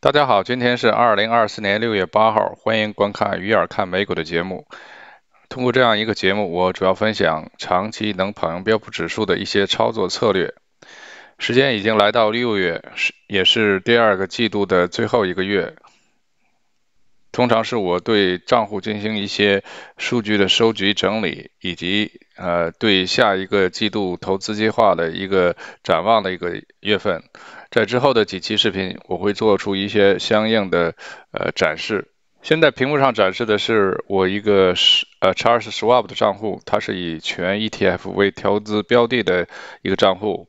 大家好，今天是二零二四年六月八号，欢迎观看《鱼儿看美股》的节目。通过这样一个节目，我主要分享长期能跑赢标普指数的一些操作策略。时间已经来到六月，是也是第二个季度的最后一个月。通常是我对账户进行一些数据的收集整理，以及呃对下一个季度投资计划的一个展望的一个月份，在之后的几期视频我会做出一些相应的呃展示。现在屏幕上展示的是我一个呃 Charles Schwab 的账户，它是以全 ETF 为调资标的的一个账户。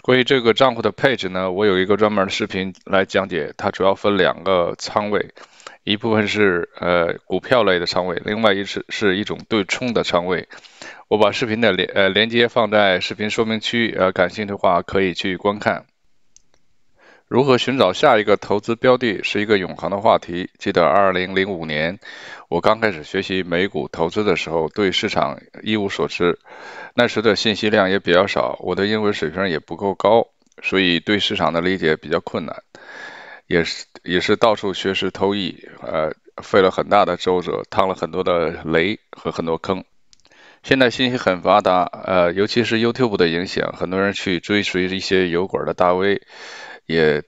关于这个账户的配置呢，我有一个专门的视频来讲解，它主要分两个仓位。一部分是呃股票类的仓位，另外一次是一种对冲的仓位。我把视频的连呃连接放在视频说明区呃感兴趣的话可以去观看。如何寻找下一个投资标的，是一个永恒的话题。记得二零零五年我刚开始学习美股投资的时候，对市场一无所知，那时的信息量也比较少，我的英文水平也不够高，所以对市场的理解比较困难。也是也是到处学识偷艺，呃，费了很大的周折，趟了很多的雷和很多坑。现在信息很发达，呃，尤其是 YouTube 的影响，很多人去追随一些油管的大 V，也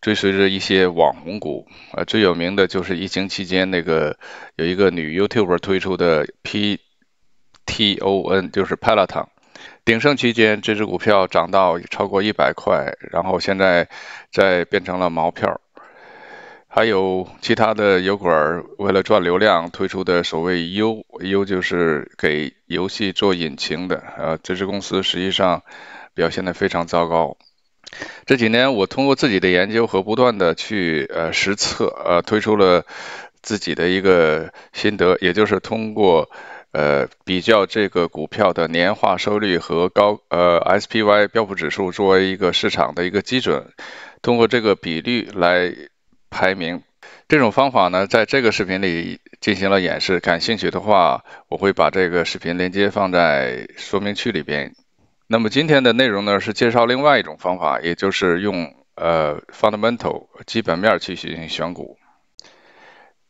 追随着一些网红股。呃，最有名的就是疫情期间那个有一个女 YouTuber 推出的 P T O N，就是 Peloton。鼎盛期间，这只股票涨到超过一百块，然后现在在变成了毛票。还有其他的油管为了赚流量推出的所谓 U，U 就是给游戏做引擎的呃，这只公司实际上表现的非常糟糕。这几年我通过自己的研究和不断的去呃实测，呃推出了自己的一个心得，也就是通过。呃，比较这个股票的年化收益率和高呃 SPY 标普指数作为一个市场的一个基准，通过这个比率来排名。这种方法呢，在这个视频里进行了演示。感兴趣的话，我会把这个视频链接放在说明区里边。那么今天的内容呢，是介绍另外一种方法，也就是用呃 fundamental 基本面去进行选股。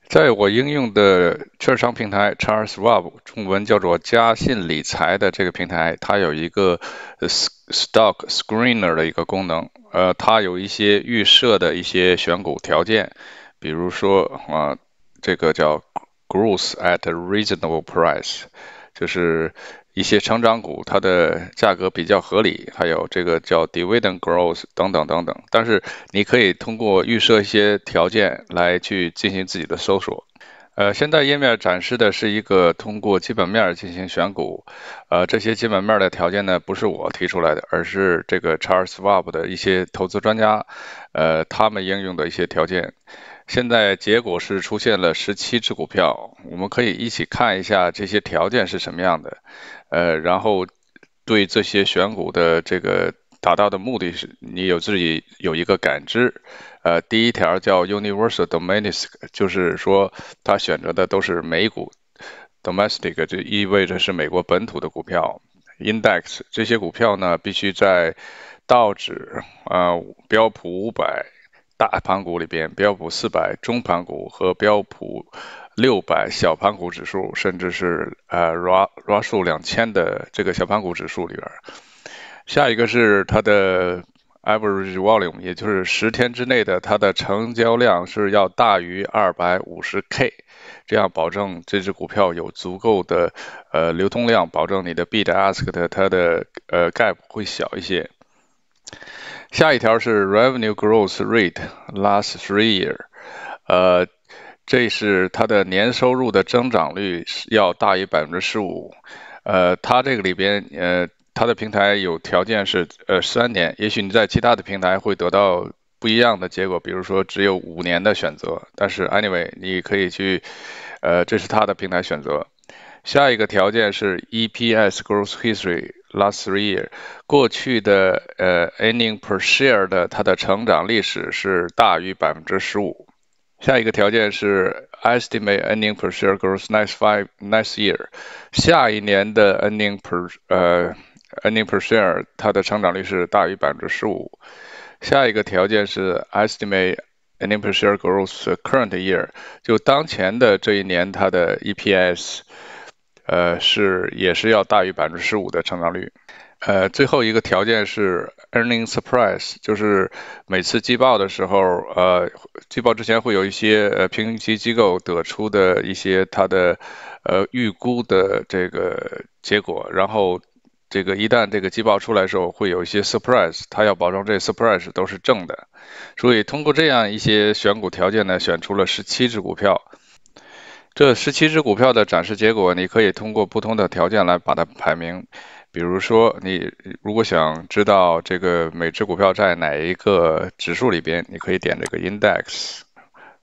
在我应用的券商平台 CharlesRob 中文叫做嘉信理财的这个平台，它有一个 Stock Screener 的一个功能，呃，它有一些预设的一些选股条件，比如说啊，这个叫 Growth at Reasonable Price。就是一些成长股，它的价格比较合理，还有这个叫 dividend growth 等等等等。但是你可以通过预设一些条件来去进行自己的搜索。呃，现在页面展示的是一个通过基本面进行选股。呃，这些基本面的条件呢，不是我提出来的，而是这个 Charles w a b 的一些投资专家，呃，他们应用的一些条件。现在结果是出现了十七只股票，我们可以一起看一下这些条件是什么样的，呃，然后对这些选股的这个达到的目的是你有自己有一个感知，呃，第一条叫 universal domestic，就是说它选择的都是美股，domestic 这意味着是美国本土的股票，index 这些股票呢必须在道指啊标普五百。大盘股里边，标普四百、中盘股和标普六百、小盘股指数，甚至是呃，Russ r u s s e l 两千的这个小盘股指数里边，下一个是它的 Average Volume，也就是十天之内的它的成交量是要大于二百五十 K，这样保证这只股票有足够的呃流通量，保证你的 Bid Ask 的它的呃 Gap 会小一些。下一条是 revenue growth rate last three year，呃，这是它的年收入的增长率要大于百分之十五，呃，它这个里边，呃，它的平台有条件是呃三年，也许你在其他的平台会得到不一样的结果，比如说只有五年的选择，但是 anyway，你可以去，呃，这是它的平台选择。下一个条件是 EPS growth history last three year，过去的呃 ending per share 的它的成长历史是大于百分之十五。下一个条件是 estimate ending per share growth next five next year，下一年的 ending per 呃 ending per share 它的成长率是大于百分之十五。下一个条件是 estimate ending per share growth current year，就当前的这一年它的 EPS。呃，是也是要大于百分之十五的成长率。呃，最后一个条件是 earning surprise，就是每次季报的时候，呃，季报之前会有一些呃评级机构得出的一些它的呃预估的这个结果，然后这个一旦这个季报出来的时候，会有一些 surprise，它要保证这 surprise 都是正的。所以通过这样一些选股条件呢，选出了十七只股票。这十七只股票的展示结果，你可以通过不同的条件来把它排名。比如说，你如果想知道这个每只股票在哪一个指数里边，你可以点这个 index，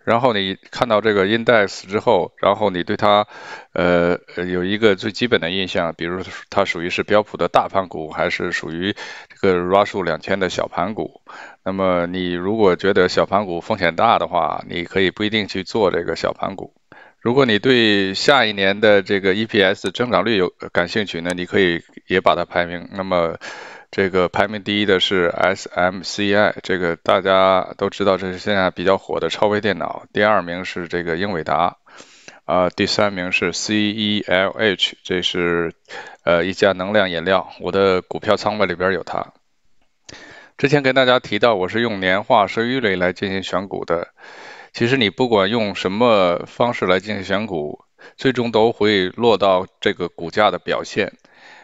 然后你看到这个 index 之后，然后你对它呃有一个最基本的印象，比如它属于是标普的大盘股，还是属于这个 Russell 两千的小盘股。那么你如果觉得小盘股风险大的话，你可以不一定去做这个小盘股。如果你对下一年的这个 EPS 增长率有感兴趣呢，你可以也把它排名。那么这个排名第一的是 SMCI，这个大家都知道这是现在比较火的超微电脑。第二名是这个英伟达，啊，第三名是 CELH，这是呃一家能量饮料。我的股票仓位里边有它。之前跟大家提到，我是用年化收益率来进行选股的。其实你不管用什么方式来进行选股，最终都会落到这个股价的表现。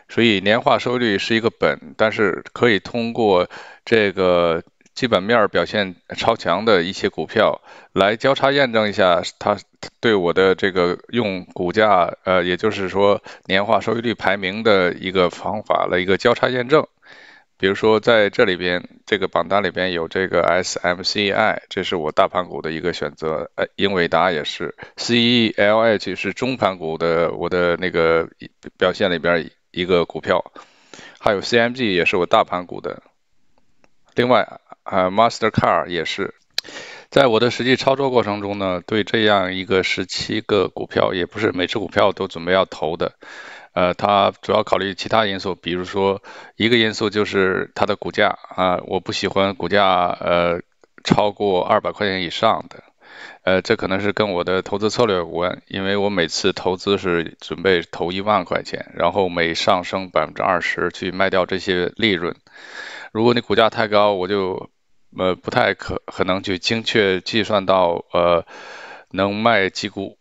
所以年化收益率是一个本，但是可以通过这个基本面表现超强的一些股票来交叉验证一下，它对我的这个用股价呃，也就是说年化收益率排名的一个方法来一个交叉验证。比如说在这里边，这个榜单里边有这个 S M C I，这是我大盘股的一个选择，英伟达也是，C E L H 是中盘股的我的那个表现里边一个股票，还有 C M G 也是我大盘股的，另外啊 Mastercard 也是，在我的实际操作过程中呢，对这样一个十七个股票，也不是每只股票都准备要投的。呃，它主要考虑其他因素，比如说一个因素就是它的股价啊，我不喜欢股价呃超过二百块钱以上的，呃，这可能是跟我的投资策略有关，因为我每次投资是准备投一万块钱，然后每上升百分之二十去卖掉这些利润，如果你股价太高，我就呃不太可可能去精确计算到呃能卖几股。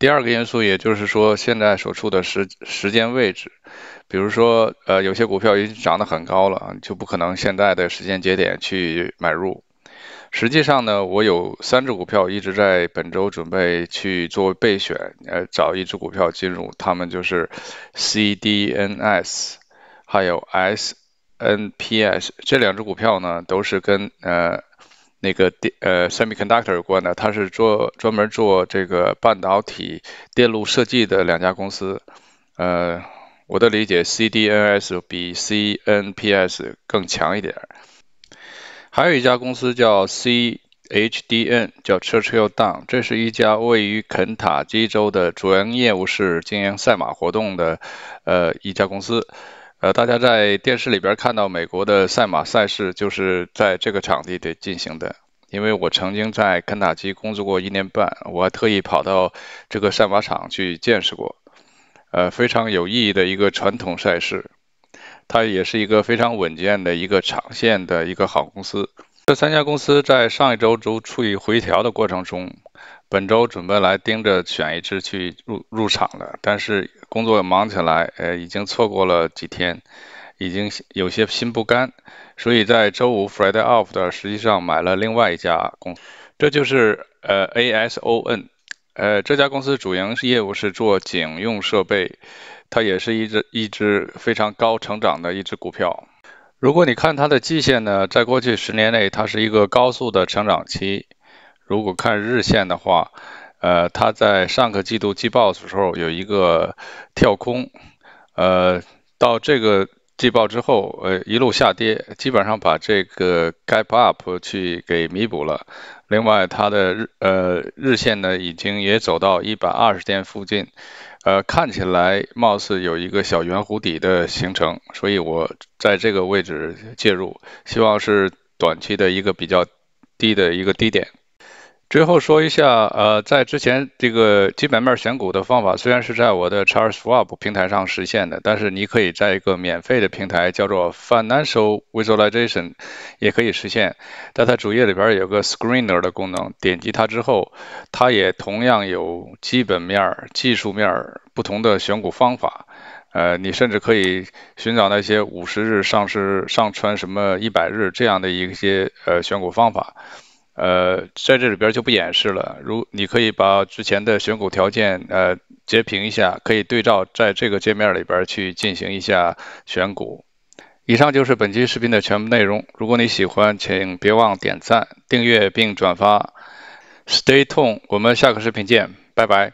第二个因素，也就是说现在所处的时时间位置，比如说，呃，有些股票已经涨得很高了，就不可能现在的时间节点去买入。实际上呢，我有三只股票一直在本周准备去做备选，呃，找一只股票进入，它们就是 C D N S，还有 S N P S 这两只股票呢，都是跟呃。那个电呃，semiconductor 有关的，它是做专门做这个半导体电路设计的两家公司。呃，我的理解，CDNS 比 CNPS 更强一点儿。还有一家公司叫 CHDN，叫 Churchill d o w n 这是一家位于肯塔基州的，主营业务是经营赛马活动的呃一家公司。呃，大家在电视里边看到美国的赛马赛事，就是在这个场地得进行的。因为我曾经在肯塔基工作过一年半，我还特意跑到这个赛马场去见识过。呃，非常有意义的一个传统赛事，它也是一个非常稳健的一个长线的一个好公司。这三家公司在上一周都处于回调的过程中。本周准备来盯着选一只去入入场的，但是工作忙起来，呃，已经错过了几天，已经有些心不甘，所以在周五 Friday off 的实际上买了另外一家公司，这就是呃 A S O N，呃这家公司主营业务是做警用设备，它也是一只一只非常高成长的一只股票，如果你看它的季线呢，在过去十年内它是一个高速的成长期。如果看日线的话，呃，它在上个季度季报的时候有一个跳空，呃，到这个季报之后，呃，一路下跌，基本上把这个 gap up 去给弥补了。另外，它的日呃日线呢，已经也走到一百二十天附近，呃，看起来貌似有一个小圆弧底的形成，所以我在这个位置介入，希望是短期的一个比较低的一个低点。最后说一下，呃，在之前这个基本面选股的方法虽然是在我的 Charles Schwab 平台上实现的，但是你可以在一个免费的平台叫做 Financial Visualization 也可以实现。在它主页里边有个 Screener 的功能，点击它之后，它也同样有基本面、技术面不同的选股方法。呃，你甚至可以寻找那些五十日上市、上穿什么一百日这样的一些呃选股方法。呃，在这里边就不演示了。如你可以把之前的选股条件呃截屏一下，可以对照在这个界面里边去进行一下选股。以上就是本期视频的全部内容。如果你喜欢，请别忘点赞、订阅并转发。Stay tuned，我们下个视频见，拜拜。